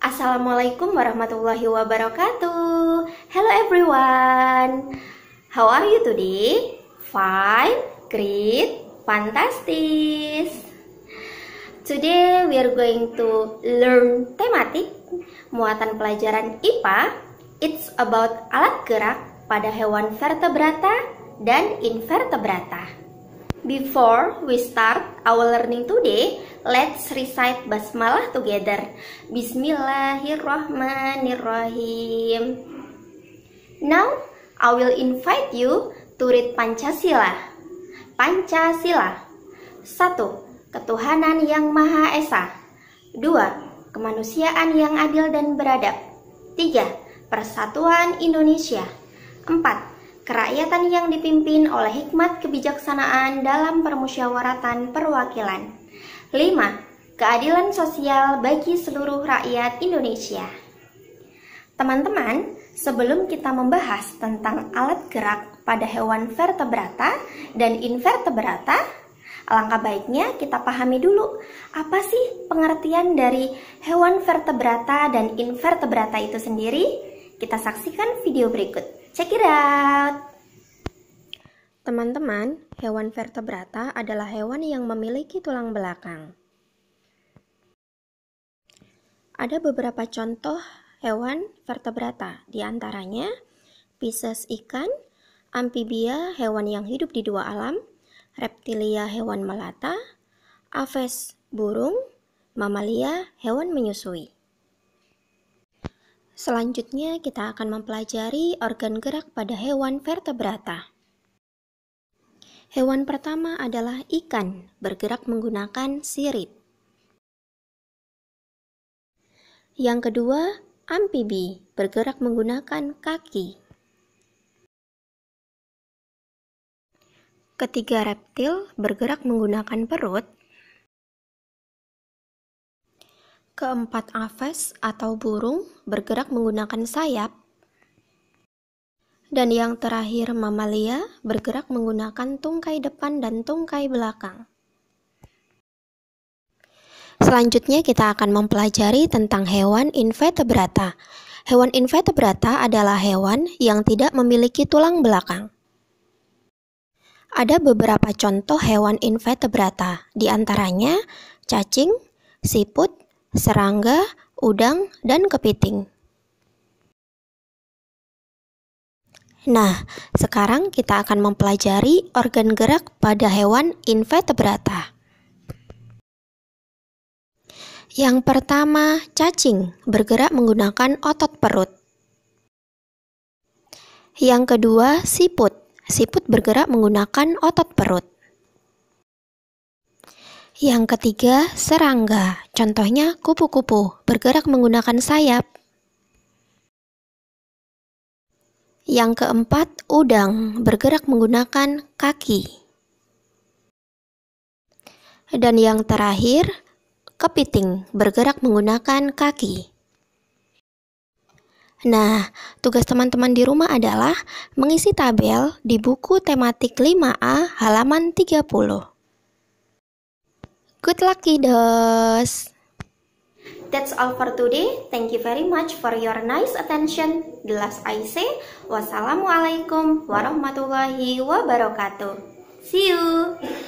Assalamualaikum warahmatullahi wabarakatuh. Hello everyone. How are you today? Fine, great, fantastic. Today we are going to learn tematik muatan pelajaran IPA. It's about alat gerak pada hewan vertebrata dan invertebrata. Before we start our learning today, let's recite basmalah together. Bismillahirrahmanirrahim. Now, I will invite you to read Pancasila. Pancasila. 1. Ketuhanan yang Maha Esa. 2. Kemanusiaan yang adil dan beradab. 3. Persatuan Indonesia. 4 kerakyatan yang dipimpin oleh hikmat kebijaksanaan dalam permusyawaratan perwakilan. 5. Keadilan sosial bagi seluruh rakyat Indonesia. Teman-teman, sebelum kita membahas tentang alat gerak pada hewan vertebrata dan invertebrata, Alangkah baiknya kita pahami dulu apa sih pengertian dari hewan vertebrata dan invertebrata itu sendiri. Kita saksikan video berikut. Check it out! Teman-teman, hewan vertebrata adalah hewan yang memiliki tulang belakang. Ada beberapa contoh hewan vertebrata, diantaranya Pisces ikan, amfibia hewan yang hidup di dua alam, reptilia hewan melata, aves burung, mamalia hewan menyusui. Selanjutnya, kita akan mempelajari organ gerak pada hewan vertebrata. Hewan pertama adalah ikan, bergerak menggunakan sirip. Yang kedua, amfibi, bergerak menggunakan kaki. Ketiga, reptil bergerak menggunakan perut. Keempat aves atau burung bergerak menggunakan sayap. Dan yang terakhir mamalia bergerak menggunakan tungkai depan dan tungkai belakang. Selanjutnya kita akan mempelajari tentang hewan invertebrata. Hewan invertebrata adalah hewan yang tidak memiliki tulang belakang. Ada beberapa contoh hewan invertebrata, diantaranya cacing, siput, serangga, udang, dan kepiting. Nah, sekarang kita akan mempelajari organ gerak pada hewan invertebrata. Yang pertama, cacing bergerak menggunakan otot perut. Yang kedua, siput. Siput bergerak menggunakan otot perut. Yang ketiga, serangga. Contohnya kupu-kupu, bergerak menggunakan sayap. Yang keempat, udang, bergerak menggunakan kaki. Dan yang terakhir, kepiting, bergerak menggunakan kaki. Nah, tugas teman-teman di rumah adalah mengisi tabel di buku tematik 5A halaman 30. Good luck, kiddos! That's all for today. Thank you very much for your nice attention. The last I say, wassalamualaikum warahmatullahi wabarakatuh. See you!